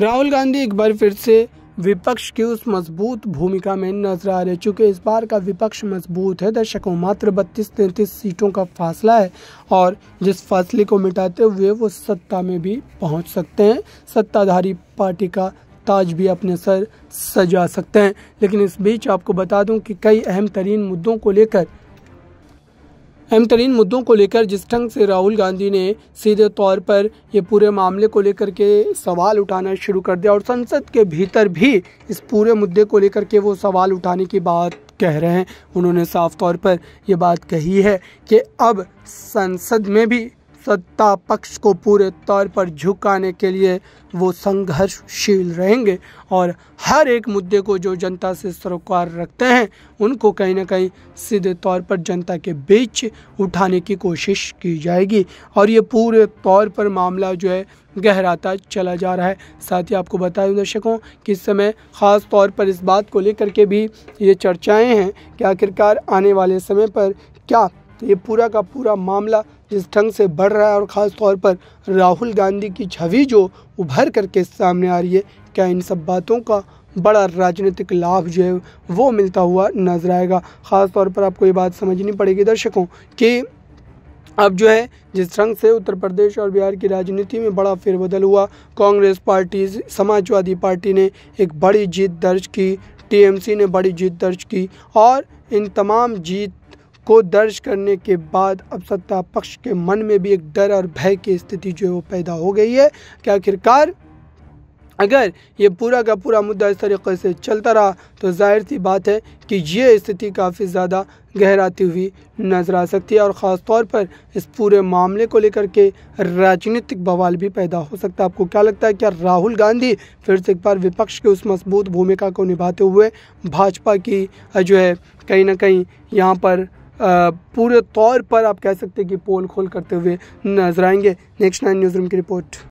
राहुल गांधी एक बार फिर से विपक्ष की उस मजबूत भूमिका में नजर आ रहे चूंकि इस बार का विपक्ष मजबूत है दर्शकों मात्र बत्तीस तैतीस सीटों का फासला है और जिस फासले को मिटाते हुए वो सत्ता में भी पहुंच सकते हैं सत्ताधारी पार्टी का ताज भी अपने सर सजा सकते हैं लेकिन इस बीच आपको बता दूं कि कई अहम तरीन मुद्दों को लेकर अहम तरीन मुद्दों को लेकर जिस ढंग से राहुल गांधी ने सीधे तौर पर ये पूरे मामले को लेकर के सवाल उठाना शुरू कर दिया और संसद के भीतर भी इस पूरे मुद्दे को लेकर के वो सवाल उठाने की बात कह रहे हैं उन्होंने साफ तौर पर ये बात कही है कि अब संसद में भी सत्ता पक्ष को पूरे तौर पर झुकाने के लिए वो संघर्षशील रहेंगे और हर एक मुद्दे को जो जनता से सरोकार रखते हैं उनको कहीं ना कहीं सीधे तौर पर जनता के बीच उठाने की कोशिश की जाएगी और ये पूरे तौर पर मामला जो है गहराता चला जा रहा है साथ ही आपको बता दूँ दर्शकों कि इस समय ख़ास तौर पर इस बात को लेकर के भी ये चर्चाएँ हैं कि आखिरकार आने वाले समय पर क्या ये पूरा का पूरा मामला जिस ढंग से बढ़ रहा है और ख़ास तौर पर राहुल गांधी की छवि जो उभर करके सामने आ रही है क्या इन सब बातों का बड़ा राजनीतिक लाभ जो है वो मिलता हुआ नजर आएगा ख़ास तौर पर आपको ये बात समझनी पड़ेगी दर्शकों कि अब जो है जिस ढंग से उत्तर प्रदेश और बिहार की राजनीति में बड़ा फेरबदल हुआ कांग्रेस पार्टी समाजवादी पार्टी ने एक बड़ी जीत दर्ज की टीएमसी ने बड़ी जीत दर्ज की और इन तमाम जीत को दर्ज करने के बाद अब सत्ता पक्ष के मन में भी एक डर और भय की स्थिति जो है वो पैदा हो गई है कि आखिरकार अगर ये पूरा का पूरा मुद्दा इस तरीके से चलता रहा तो जाहिर सी बात है कि ये स्थिति काफ़ी ज़्यादा गहराती हुई नजर आ सकती है और ख़ास तौर पर इस पूरे मामले को लेकर के राजनीतिक बवाल भी पैदा हो सकता है आपको क्या लगता है क्या राहुल गांधी फिर से एक बार विपक्ष के उस मजबूत भूमिका को निभाते हुए भाजपा की जो है कहीं ना कहीं यहाँ पर पूरे तौर पर आप कह सकते हैं कि पोल खोल करते हुए नजर आएंगे नेक्स्ट नाइन न्यूज़ रूम की रिपोर्ट